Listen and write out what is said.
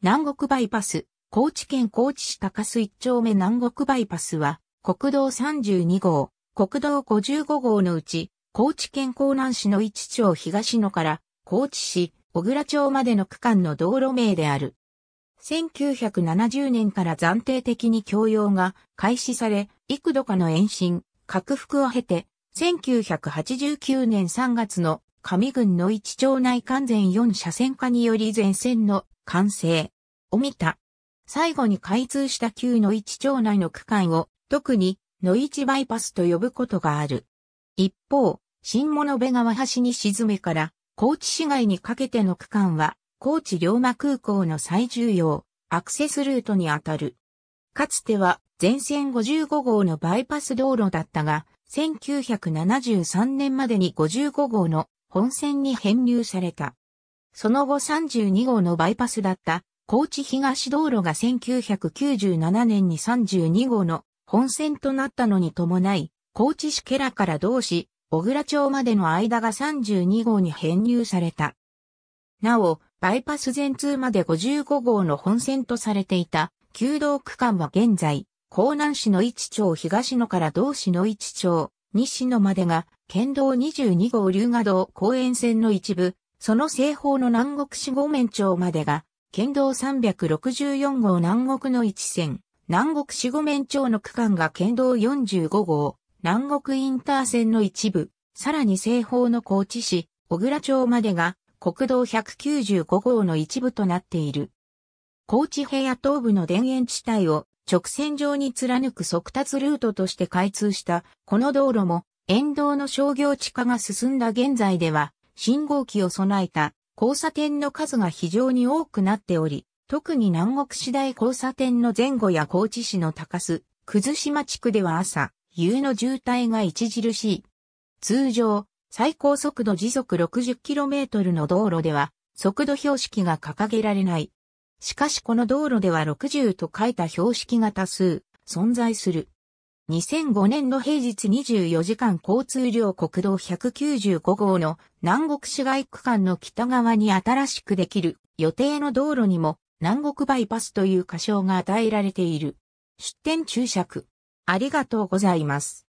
南国バイパス、高知県高知市高須一丁目南国バイパスは、国道32号、国道55号のうち、高知県江南市の一町東野から、高知市、小倉町までの区間の道路名である。1970年から暫定的に供用が開始され、幾度かの延伸、拡幅を経て、1989年3月の上郡の一町内完全4車線化により全線の完成、を見た。最後に開通した旧野市町内の区間を、特に野市バイパスと呼ぶことがある。一方、新物部川橋に沈めから高知市街にかけての区間は、高知龍馬空港の最重要、アクセスルートにあたる。かつては、全線55号のバイパス道路だったが、1973年までに55号の本線に編入された。その後32号のバイパスだった高知東道路が1997年に32号の本線となったのに伴い、高知市ケラから同市、小倉町までの間が32号に編入された。なお、バイパス全通まで55号の本線とされていた、旧道区間は現在、江南市の一町東野から同市の一町、西野までが、県道22号龍河道公園線の一部、その西方の南国市五面町までが、県道364号南国の一線、南国四五面町の区間が県道45号、南国インター線の一部、さらに西方の高知市、小倉町までが国道195号の一部となっている。高知平野東部の田園地帯を直線上に貫く速達ルートとして開通したこの道路も沿道の商業地化が進んだ現在では信号機を備えた交差点の数が非常に多くなっており、特に南国市大交差点の前後や高知市の高須、葛島地区では朝、夕の渋滞が著しい。通常、最高速度時速 60km の道路では、速度標識が掲げられない。しかしこの道路では60と書いた標識が多数存在する。2005年の平日24時間交通量国道195号の南国市街区間の北側に新しくできる予定の道路にも南国バイパスという仮称が与えられている。出店注釈。ありがとうございます。